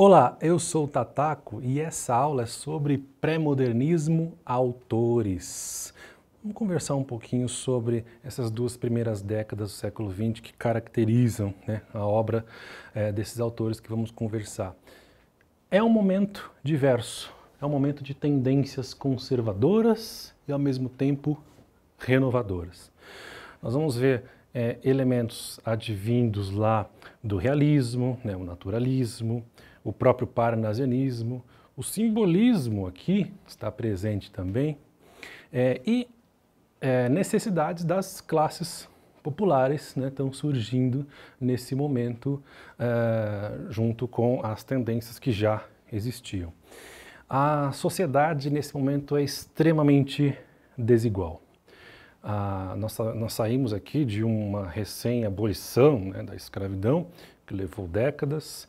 Olá, eu sou o Tataco e essa aula é sobre pré-modernismo autores. Vamos conversar um pouquinho sobre essas duas primeiras décadas do século XX que caracterizam né, a obra é, desses autores que vamos conversar. É um momento diverso, é um momento de tendências conservadoras e ao mesmo tempo renovadoras. Nós vamos ver é, elementos advindos lá do realismo, né, o naturalismo, o próprio parnasianismo, o simbolismo aqui está presente também, é, e é, necessidades das classes populares né, estão surgindo nesse momento, é, junto com as tendências que já existiam. A sociedade nesse momento é extremamente desigual a, ah, nós, nós saímos aqui de uma recém-abolição né, da escravidão, que levou décadas,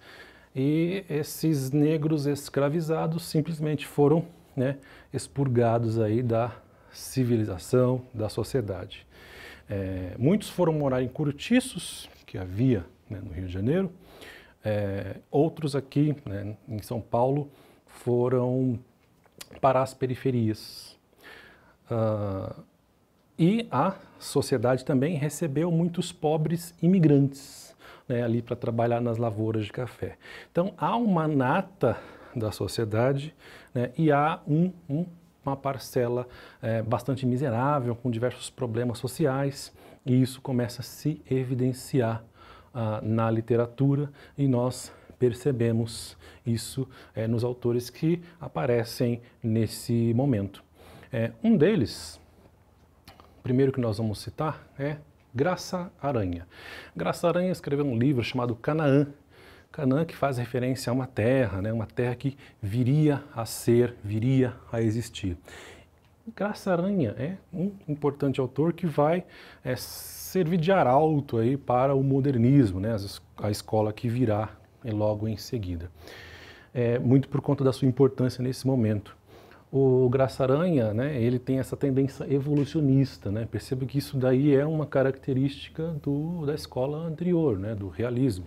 e esses negros escravizados simplesmente foram né, expurgados aí da civilização, da sociedade. É, muitos foram morar em cortiços, que havia né, no Rio de Janeiro, é, outros aqui né, em São Paulo foram para as periferias. Ah, e a sociedade também recebeu muitos pobres imigrantes né, ali para trabalhar nas lavouras de café. Então há uma nata da sociedade né, e há um, um, uma parcela é, bastante miserável, com diversos problemas sociais, e isso começa a se evidenciar ah, na literatura e nós percebemos isso é, nos autores que aparecem nesse momento. É, um deles, primeiro que nós vamos citar é Graça Aranha. Graça Aranha escreveu um livro chamado Canaã. Canaã que faz referência a uma terra, né? uma terra que viria a ser, viria a existir. Graça Aranha é um importante autor que vai é, servir de arauto aí para o modernismo, né? a escola que virá logo em seguida. É, muito por conta da sua importância nesse momento o Graça-Aranha, né, ele tem essa tendência evolucionista, né? Percebo que isso daí é uma característica do, da escola anterior, né, do realismo.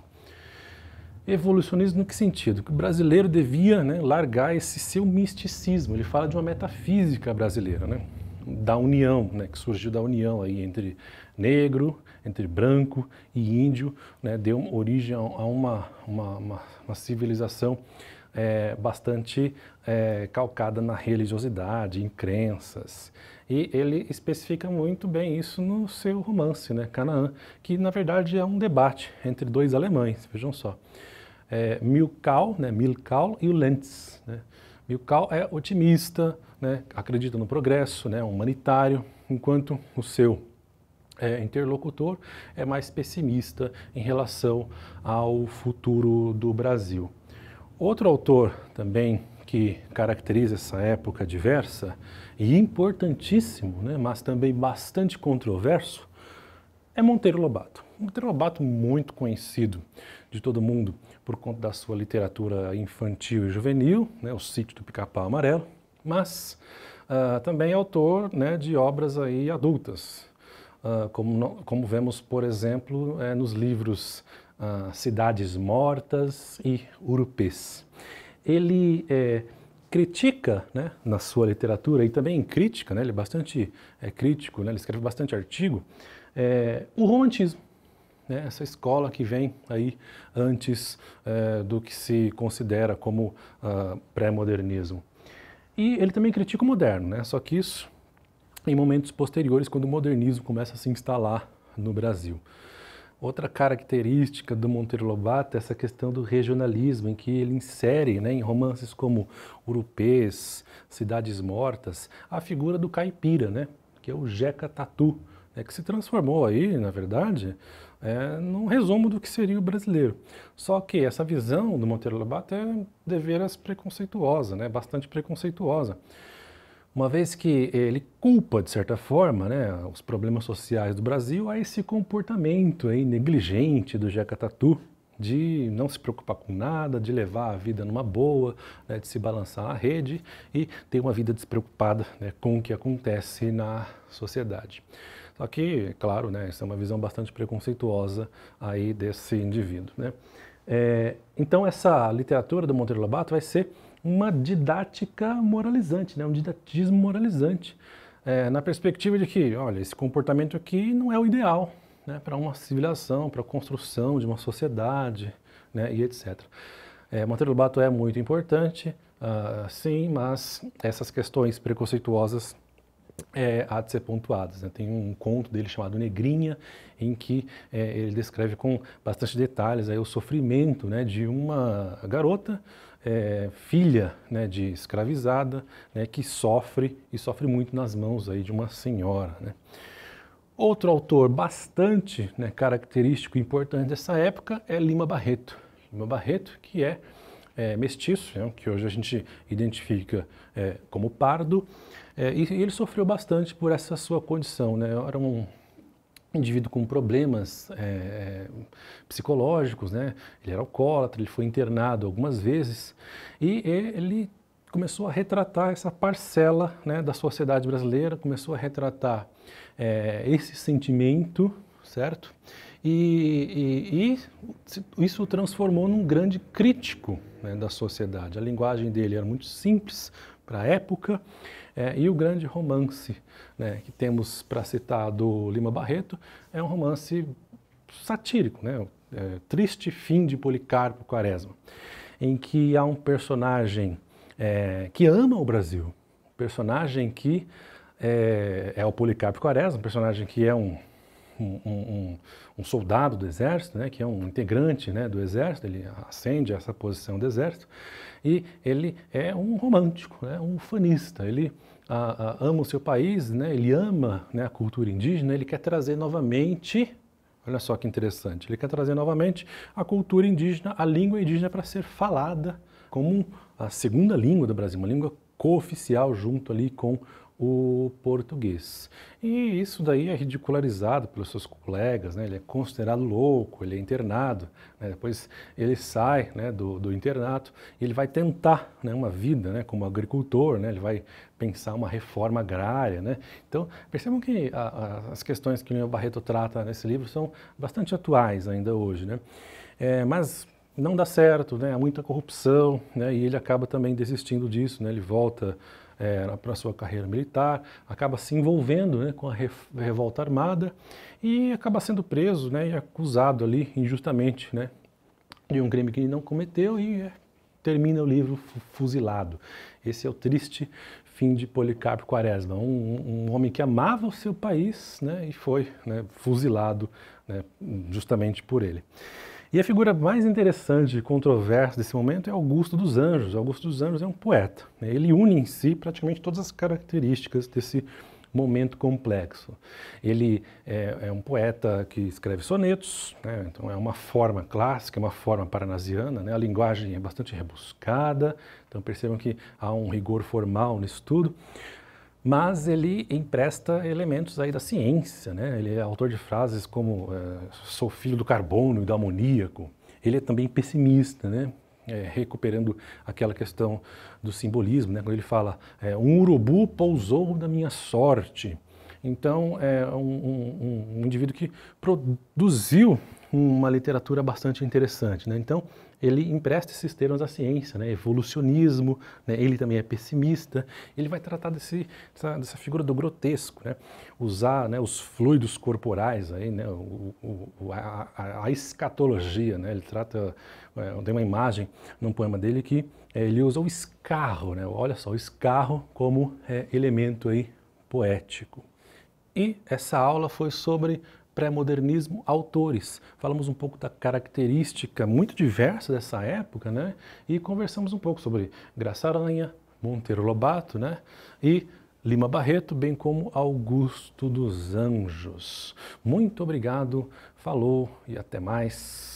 Evolucionismo no que sentido? Que o brasileiro devia né, largar esse seu misticismo. Ele fala de uma metafísica brasileira, né? da união, né, que surgiu da união aí entre negro, entre branco e índio, né, deu origem a uma, uma, uma, uma civilização é, bastante é, calcada na religiosidade, em crenças. E ele especifica muito bem isso no seu romance, né, Canaã, que na verdade é um debate entre dois alemães, vejam só. É, Milkau, né, Milkau e o Lentz. Né? Milkau é otimista, né, acredita no progresso, né, humanitário, enquanto o seu é, interlocutor é mais pessimista em relação ao futuro do Brasil. Outro autor também que caracteriza essa época diversa e importantíssimo, né, mas também bastante controverso, é Monteiro Lobato. Monteiro Lobato muito conhecido de todo mundo por conta da sua literatura infantil e juvenil, né, o Sítio do Pica-Pau Amarelo, mas uh, também é autor né, de obras aí adultas, uh, como, como vemos, por exemplo, é, nos livros uh, Cidades Mortas e Urupês. Ele é, critica né, na sua literatura e também em crítica, né, ele é bastante é, crítico, né, ele escreve bastante artigo, é, o romantismo. Né, essa escola que vem aí antes é, do que se considera como uh, pré-modernismo. E ele também critica o moderno, né, só que isso em momentos posteriores, quando o modernismo começa a se instalar no Brasil. Outra característica do Monteiro Lobato é essa questão do regionalismo, em que ele insere né, em romances como Urupês, Cidades Mortas, a figura do caipira, né, que é o Jeca Tatu, né, que se transformou aí, na verdade, é, num resumo do que seria o brasileiro. Só que essa visão do Monteiro Lobato é deveras preconceituosa, né, bastante preconceituosa uma vez que ele culpa, de certa forma, né, os problemas sociais do Brasil a esse comportamento aí, negligente do Jeca Tatu de não se preocupar com nada, de levar a vida numa boa, né, de se balançar na rede e ter uma vida despreocupada né, com o que acontece na sociedade. Só que, claro, né, essa é uma visão bastante preconceituosa aí desse indivíduo. Né? É, então, essa literatura do Monteiro Lobato vai ser uma didática moralizante, né? um didatismo moralizante, é, na perspectiva de que, olha, esse comportamento aqui não é o ideal né? para uma civilização, para a construção de uma sociedade né? e etc. É, Monteiro Lobato é muito importante, uh, sim, mas essas questões preconceituosas é, há de ser pontuadas. Né? Tem um conto dele chamado Negrinha, em que é, ele descreve com bastante detalhes aí, o sofrimento né, de uma garota, é, filha né, de escravizada, né, que sofre e sofre muito nas mãos aí, de uma senhora. Né. Outro autor bastante né, característico e importante dessa época é Lima Barreto. Lima Barreto, que é é, mestiço, né, que hoje a gente identifica é, como pardo, é, e, e, ele sofreu bastante por essa sua condição. Né? Era um indivíduo com problemas é, é, psicológicos, né? ele era alcoólatra, ele foi internado algumas vezes, e ele começou a retratar essa parcela né, da sociedade brasileira, começou a retratar é, esse sentimento, certo? E, e, e isso o transformou num grande crítico né, da sociedade. A linguagem dele era muito simples para a época, é, e o grande romance né, que temos para citar do Lima Barreto é um romance satírico, né, é, Triste Fim de Policarpo Quaresma, em que há um personagem é, que ama o Brasil, um personagem que é, é o Policarpo Quaresma, um personagem que é um um, um, um, soldado do exército, né, que é um integrante né, do exército, ele ascende a essa posição do exército, e ele é um romântico, né, um fanista, ele a, a, ama o seu país, né, ele ama né, a cultura indígena, ele quer trazer novamente, olha só que interessante, ele quer trazer novamente a cultura indígena, a língua indígena para ser falada como a segunda língua do Brasil, uma língua cooficial junto ali com o português. E isso daí é ridicularizado pelos seus colegas, né? ele é considerado louco, ele é internado, né? depois ele sai né, do, do, internato e ele vai tentar né, uma vida né, como agricultor, né? ele vai pensar uma reforma agrária. Então, percebam que a, a, as questões que o Leon Barreto trata nesse livro são bastante atuais ainda hoje. É, mas não dá certo, há muita corrupção e ele acaba também desistindo disso, ele volta é, para a sua carreira militar, acaba se envolvendo né, com a revolta armada e acaba sendo preso né, e acusado ali injustamente né, de um crime que ele não cometeu e é, termina o livro fuzilado. Esse é o triste fim de Policarpo Quaresma, um, um homem que amava o seu país né, e foi né, fuzilado né, justamente por ele. E a figura mais interessante e controversa desse momento é Augusto dos Anjos. Augusto dos Anjos é um poeta. Né? Ele une em si praticamente todas as características desse momento complexo. Ele é, é um poeta que escreve sonetos, né? então é uma forma clássica, é uma forma paranasiana, né? a linguagem é bastante rebuscada, então percebam que há um rigor formal nisso tudo mas ele empresta elementos aí da ciência, né? Ele é autor de frases como eh, sou filho do carbono e do amoníaco. Ele é também pessimista, né? É, recuperando aquela questão do simbolismo, né? quando ele fala é, um urubu pousou na minha sorte. Então é um, um, um indivíduo que produziu uma literatura bastante interessante. Né? Então, ele empresta esses termos à ciência, né? evolucionismo, né? ele também é pessimista, ele vai tratar desse, dessa, dessa figura do grotesco, né? usar né, os fluidos corporais, aí, né? o, o a, a, a, escatologia, né? ele trata, é, tem uma imagem num poema dele que é, ele usa o escarro, né? olha só, o escarro como é, elemento aí poético. E essa aula foi sobre pré-modernismo autores. Falamos um pouco da característica muito diversa dessa época, né? E conversamos um pouco sobre Graça Aranha, Monteiro Lobato, né? E Lima Barreto, bem como Augusto dos Anjos. Muito obrigado, falou e até mais.